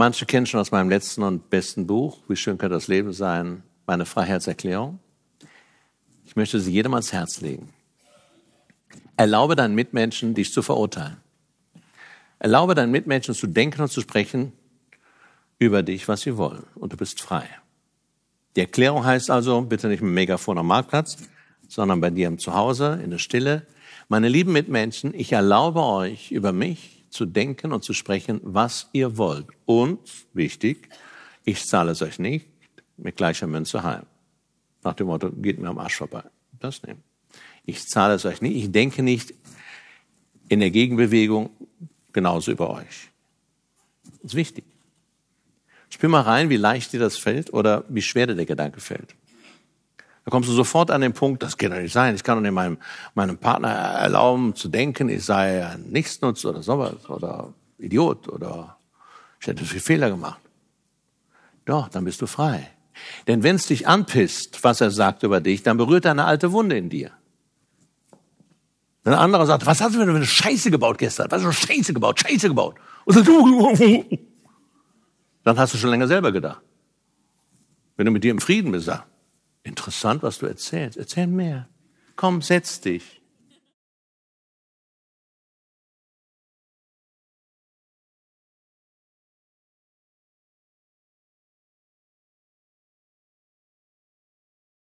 Manche kennen schon aus meinem letzten und besten Buch, Wie schön kann das Leben sein, meine Freiheitserklärung. Ich möchte sie jedem ans Herz legen. Erlaube deinen Mitmenschen, dich zu verurteilen. Erlaube deinen Mitmenschen zu denken und zu sprechen über dich, was sie wollen. Und du bist frei. Die Erklärung heißt also, bitte nicht mit dem Megafon am Marktplatz, sondern bei dir im Zuhause, in der Stille. Meine lieben Mitmenschen, ich erlaube euch, über mich, zu denken und zu sprechen, was ihr wollt. Und, wichtig, ich zahle es euch nicht mit gleicher Münze heim. Nach dem Motto, geht mir am Arsch vorbei. Das nehmen. Ich zahle es euch nicht. Ich denke nicht in der Gegenbewegung genauso über euch. Das ist wichtig. Spür mal rein, wie leicht dir das fällt oder wie schwer dir der Gedanke fällt. Da kommst du sofort an den Punkt, das kann doch nicht sein. Ich kann doch nicht meinem, meinem Partner erlauben zu denken, ich sei ein Nichtsnutz oder sowas oder Idiot oder ich hätte viel Fehler gemacht. Doch, dann bist du frei. Denn wenn es dich anpisst, was er sagt über dich, dann berührt er eine alte Wunde in dir. Wenn ein anderer sagt, was hast du denn für eine Scheiße gebaut gestern? Was hast du Scheiße gebaut? Scheiße gebaut. Und sagst du, dann hast du schon länger selber gedacht. Wenn du mit dir im Frieden bist, sagst interessant, was du erzählst. Erzähl mehr. Komm, setz dich.